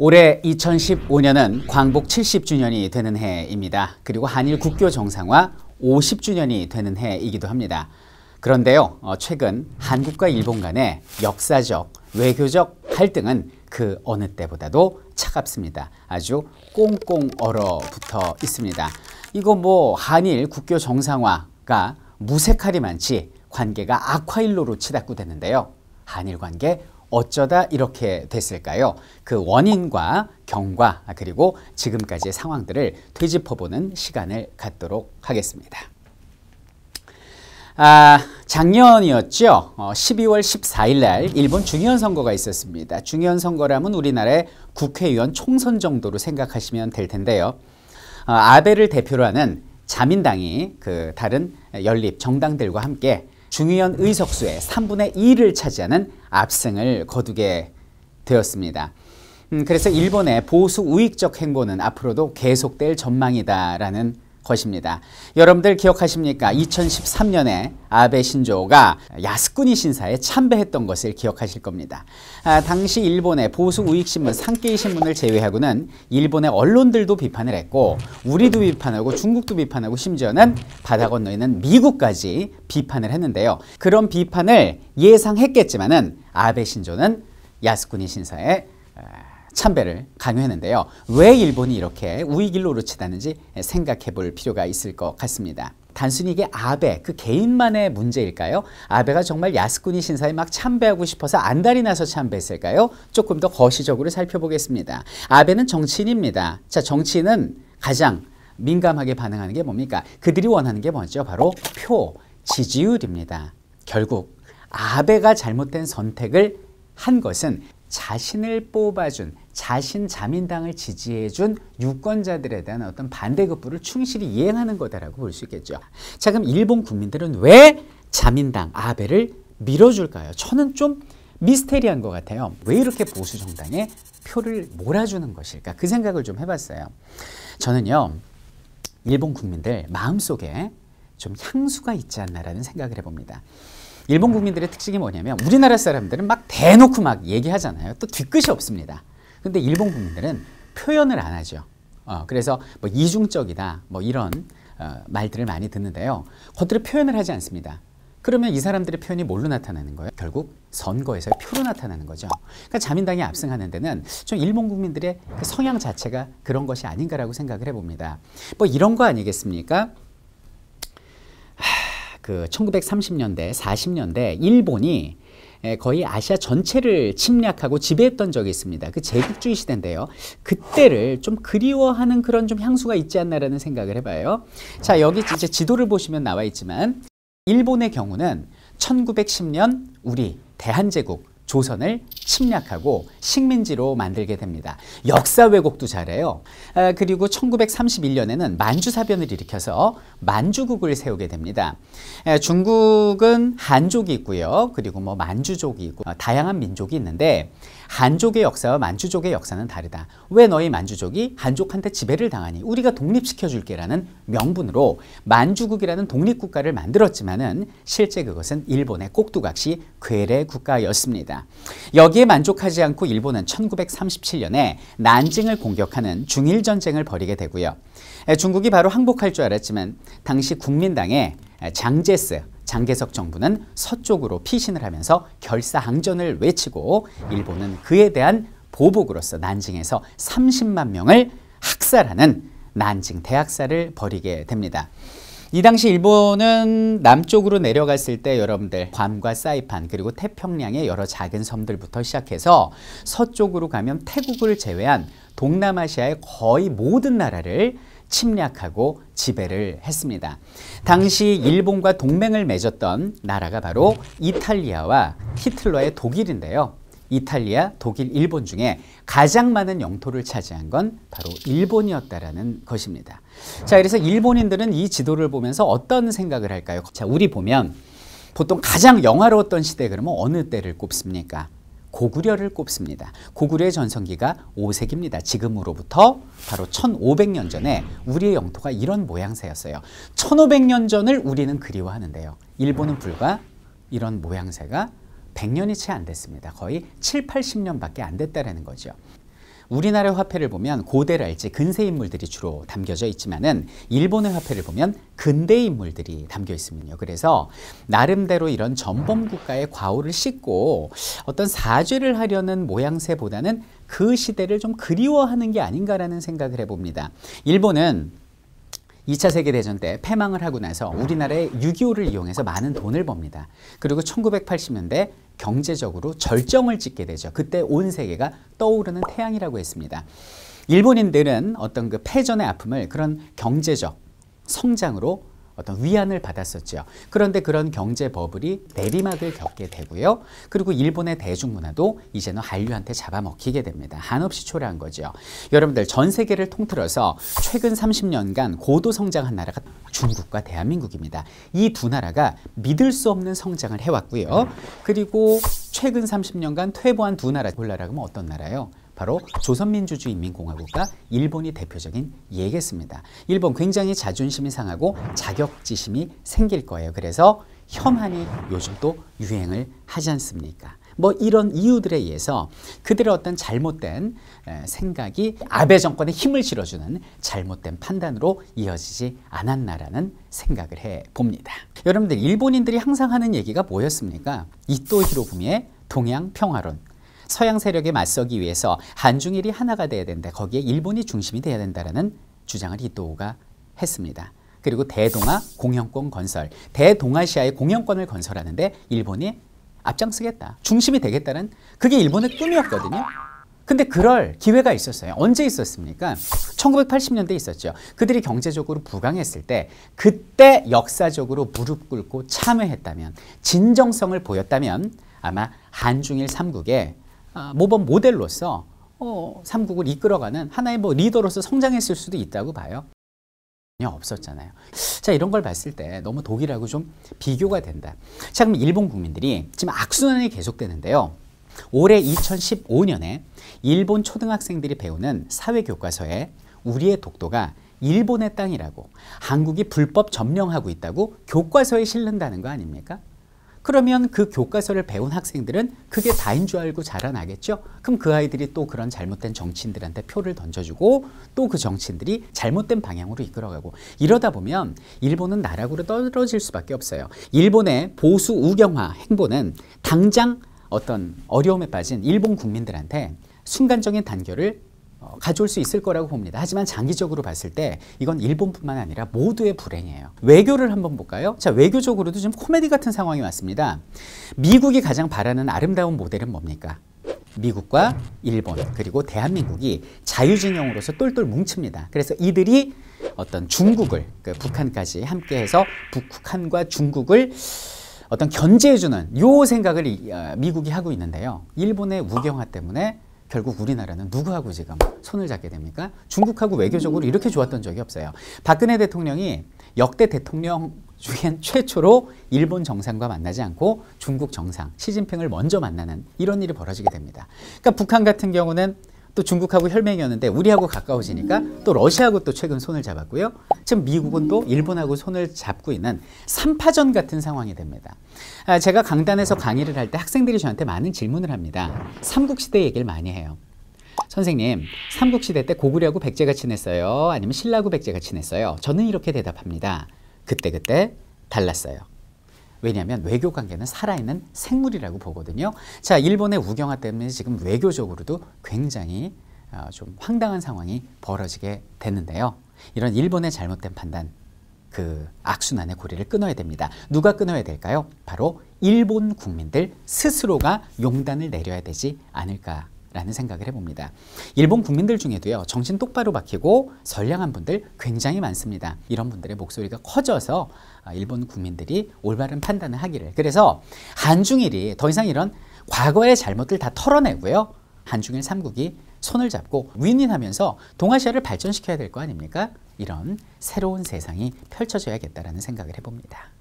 올해 2015년은 광복 70주년이 되는 해입니다. 그리고 한일 국교 정상화 50주년이 되는 해이기도 합니다. 그런데요, 어, 최근 한국과 일본 간의 역사적, 외교적 갈등은 그 어느 때보다도 차갑습니다. 아주 꽁꽁 얼어붙어 있습니다. 이거 뭐 한일 국교 정상화가 무색하리만치 관계가 악화일로로 치닫고 되는데요. 한일 관계 어쩌다 이렇게 됐을까요? 그 원인과 경과 그리고 지금까지의 상황들을 되짚어보는 시간을 갖도록 하겠습니다. 아, 작년이었죠. 어, 12월 14일 날 일본 중의원 선거가 있었습니다. 중의원 선거라면 우리나라의 국회의원 총선 정도로 생각하시면 될 텐데요. 어, 아베를 대표로 하는 자민당이 그 다른 연립 정당들과 함께 중의원 의석수의 3분의 2를 차지하는 압승을 거두게 되었습니다. 음, 그래서 일본의 보수 우익적 행보는 앞으로도 계속될 전망이다라는 것입니다. 여러분들 기억하십니까? 2013년에 아베 신조가 야스쿠니 신사에 참배했던 것을 기억하실 겁니다. 아, 당시 일본의 보수 우익신문 산케이 신문을 제외하고는 일본의 언론들도 비판을 했고 우리도 비판하고 중국도 비판하고 심지어는 바다 건너 있는 미국까지 비판을 했는데요. 그런 비판을 예상했겠지만은 아베 신조는 야스쿠니 신사에 아, 참배를 강요했는데요. 왜 일본이 이렇게 우익일로로 치다는지 생각해 볼 필요가 있을 것 같습니다. 단순히 이게 아베 그 개인만의 문제일까요? 아베가 정말 야스쿠니 신사에 막 참배하고 싶어서 안달이 나서 참배했을까요? 조금 더 거시적으로 살펴보겠습니다. 아베는 정치인입니다. 자, 정치인은 가장 민감하게 반응하는 게 뭡니까? 그들이 원하는 게 뭐죠? 바로 표, 지지율입니다. 결국 아베가 잘못된 선택을 한 것은 자신을 뽑아준 자신 자민당을 지지해준 유권자들에 대한 어떤 반대급부를 충실히 이행하는 거다라고 볼 수 있겠죠. 자 그럼 일본 국민들은 왜 자민당 아베를 밀어줄까요? 저는 좀 미스테리한 것 같아요. 왜 이렇게 보수 정당에 표를 몰아주는 것일까? 그 생각을 좀 해봤어요. 저는요, 일본 국민들 마음속에 좀 향수가 있지 않나라는 생각을 해봅니다. 일본 국민들의 특징이 뭐냐면 우리나라 사람들은 막 대놓고 막 얘기하잖아요. 또 뒤끝이 없습니다. 근데 일본 국민들은 표현을 안 하죠. 어, 그래서 뭐 이중적이다 뭐 이런 어, 말들을 많이 듣는데요. 그것들을 표현을 하지 않습니다. 그러면 이 사람들의 표현이 뭘로 나타나는 거예요? 결국 선거에서의 표로 나타나는 거죠. 그러니까 자민당이 압승하는 데는 좀 일본 국민들의 그 성향 자체가 그런 것이 아닌가라고 생각을 해봅니다. 뭐 이런 거 아니겠습니까? 그 1930년대, 40년대 일본이 예, 거의 아시아 전체를 침략하고 지배했던 적이 있습니다. 그 제국주의 시대인데요. 그때를 좀 그리워하는 그런 좀 향수가 있지 않나라는 생각을 해봐요. 자, 여기 이제 지도를 보시면 나와 있지만 일본의 경우는 1910년 우리 대한제국 조선을 침략하고 식민지로 만들게 됩니다. 역사 왜곡도 잘해요. 아, 그리고 1931년에는 만주사변을 일으켜서 만주국을 세우게 됩니다. 아, 중국은 한족이 있고요. 그리고 뭐 만주족이 있고 어, 다양한 민족이 있는데 한족의 역사와 만주족의 역사는 다르다. 왜 너희 만주족이 한족한테 지배를 당하니 우리가 독립시켜줄게라는 명분으로 만주국이라는 독립국가를 만들었지만은 실제 그것은 일본의 꼭두각시 괴뢰 국가였습니다. 여기에 만족하지 않고 일본은 1937년에 난징을 공격하는 중일전쟁을 벌이게 되고요. 중국이 바로 항복할 줄 알았지만 당시 국민당의 장제스, 장개석 정부는 서쪽으로 피신을 하면서 결사항전을 외치고 일본은 그에 대한 보복으로서 난징에서 30만 명을 학살하는 난징 대학살을 벌이게 됩니다. 이 당시 일본은 남쪽으로 내려갔을 때 여러분들 괌과 사이판 그리고 태평양의 여러 작은 섬들부터 시작해서 서쪽으로 가면 태국을 제외한 동남아시아의 거의 모든 나라를 침략하고 지배를 했습니다. 당시 일본과 동맹을 맺었던 나라가 바로 이탈리아와 히틀러의 독일인데요. 이탈리아, 독일, 일본 중에 가장 많은 영토를 차지한 건 바로 일본이었다라는 것입니다. 자, 그래서 일본인들은 이 지도를 보면서 어떤 생각을 할까요? 자, 우리 보면 보통 가장 영화로웠던 시대 그러면 어느 때를 꼽습니까? 고구려를 꼽습니다. 고구려의 전성기가 5세기입니다. 지금으로부터 바로 1500년 전에 우리의 영토가 이런 모양새였어요. 1500년 전을 우리는 그리워하는데요. 일본은 불과 이런 모양새가 100년이 채 안 됐습니다. 거의 7, 80년밖에 안됐다는 거죠. 우리나라의 화폐를 보면 고대랄지 근세 인물들이 주로 담겨져 있지만은 일본의 화폐를 보면 근대 인물들이 담겨 있습니다 그래서 나름대로 이런 전범 국가의 과오를 씻고 어떤 사죄를 하려는 모양새보다는 그 시대를 좀 그리워하는 게 아닌가라는 생각을 해봅니다. 일본은 2차 세계대전 때 패망을 하고 나서 우리나라의 6.25를 이용해서 많은 돈을 법니다. 그리고 1980년대 경제적으로 절정을 찍게 되죠. 그때 온 세계가 떠오르는 태양이라고 했습니다. 일본인들은 어떤 그 패전의 아픔을 그런 경제적 성장으로 어떤 위안을 받았었죠. 그런데 그런 경제 버블이 내리막을 겪게 되고요. 그리고 일본의 대중문화도 이제는 한류한테 잡아먹히게 됩니다. 한없이 초래한 거죠. 여러분들 전 세계를 통틀어서 최근 30년간 고도 성장한 나라가 중국과 대한민국입니다. 이 두 나라가 믿을 수 없는 성장을 해왔고요. 그리고 최근 30년간 퇴보한 두 나라 골라라 그러면 어떤 나라요? 바로 조선민주주의인민공화국과 일본이 대표적인 예겠습니다. 일본 굉장히 자존심이 상하고 자격지심이 생길 거예요. 그래서 혐한이 요즘 또 유행을 하지 않습니까? 뭐 이런 이유들에 의해서 그들의 어떤 잘못된 생각이 아베 정권에 힘을 실어주는 잘못된 판단으로 이어지지 않았나라는 생각을 해 봅니다. 여러분들 일본인들이 항상 하는 얘기가 뭐였습니까? 이토 히로부미의 동양 평화론 서양 세력에 맞서기 위해서 한중일이 하나가 돼야 된다. 거기에 일본이 중심이 돼야 된다라는 주장을 히토우가 했습니다. 그리고 대동아 공영권 건설, 대동아시아의 공영권을 건설하는데 일본이 앞장서겠다. 중심이 되겠다는 그게 일본의 꿈이었거든요. 근데 그럴 기회가 있었어요. 언제 있었습니까? 1980년대에 있었죠. 그들이 경제적으로 부강했을 때 그때 역사적으로 무릎 꿇고 참회했다면 진정성을 보였다면 아마 한중일 3국에 아, 모범 모델로서 어, 어, 삼국을 이끌어가는 하나의 뭐 리더로서 성장했을 수도 있다고 봐요. 전혀 없었잖아요. 자 이런 걸 봤을 때 너무 독일하고 좀 비교가 된다. 자 그럼 일본 국민들이 지금 악순환이 계속되는데요. 올해 2015년에 일본 초등학생들이 배우는 사회교과서에 우리의 독도가 일본의 땅이라고 한국이 불법 점령하고 있다고 교과서에 실는다는 거 아닙니까? 그러면 그 교과서를 배운 학생들은 그게 다인 줄 알고 자라나겠죠. 그럼 그 아이들이 또 그런 잘못된 정치인들한테 표를 던져주고 또 그 정치인들이 잘못된 방향으로 이끌어가고 이러다 보면 일본은 나락으로 떨어질 수밖에 없어요. 일본의 보수 우경화 행보는 당장 어떤 어려움에 빠진 일본 국민들한테 순간적인 단결을 어, 가져올 수 있을 거라고 봅니다. 하지만 장기적으로 봤을 때 이건 일본뿐만 아니라 모두의 불행이에요. 외교를 한번 볼까요? 자, 외교적으로도 지금 코미디 같은 상황이 왔습니다. 미국이 가장 바라는 아름다운 모델은 뭡니까? 미국과 일본 그리고 대한민국이 자유진영으로서 똘똘 뭉칩니다. 그래서 이들이 어떤 중국을 그 북한까지 함께해서 북한과 중국을 어떤 견제해주는 요 생각을 어, 미국이 하고 있는데요. 일본의 우경화 때문에 결국 우리나라는 누구하고 지금 손을 잡게 됩니까? 중국하고 외교적으로 이렇게 좋았던 적이 없어요. 박근혜 대통령이 역대 대통령 중엔 최초로 일본 정상과 만나지 않고 중국 정상 시진핑을 먼저 만나는 이런 일이 벌어지게 됩니다. 그러니까 북한 같은 경우는 또 중국하고 혈맹이었는데 우리하고 가까워지니까 또 러시아하고 또 최근 손을 잡았고요. 지금 미국은 또 일본하고 손을 잡고 있는 삼파전 같은 상황이 됩니다. 아, 제가 강단에서 강의를 할 때 학생들이 저한테 많은 질문을 합니다. 삼국시대 얘기를 많이 해요. 선생님, 삼국시대 때 고구려하고 백제가 친했어요? 아니면 신라하고 백제가 친했어요? 저는 이렇게 대답합니다. 그때그때 그때 달랐어요. 왜냐하면 외교 관계는 살아있는 생물이라고 보거든요. 자, 일본의 우경화 때문에 지금 외교적으로도 굉장히 어, 좀 황당한 상황이 벌어지게 되는데요. 이런 일본의 잘못된 판단, 그 악순환의 고리를 끊어야 됩니다. 누가 끊어야 될까요? 바로 일본 국민들 스스로가 용단을 내려야 되지 않을까 라는 생각을 해봅니다. 일본 국민들 중에도요. 정신 똑바로 박히고 선량한 분들 굉장히 많습니다. 이런 분들의 목소리가 커져서 아, 일본 국민들이 올바른 판단을 하기를. 그래서 한중일이 더 이상 이런 과거의 잘못들 다 털어내고요. 한중일 삼국이 손을 잡고 윈윈하면서 동아시아를 발전시켜야 될 거 아닙니까? 이런 새로운 세상이 펼쳐져야겠다라는 생각을 해봅니다.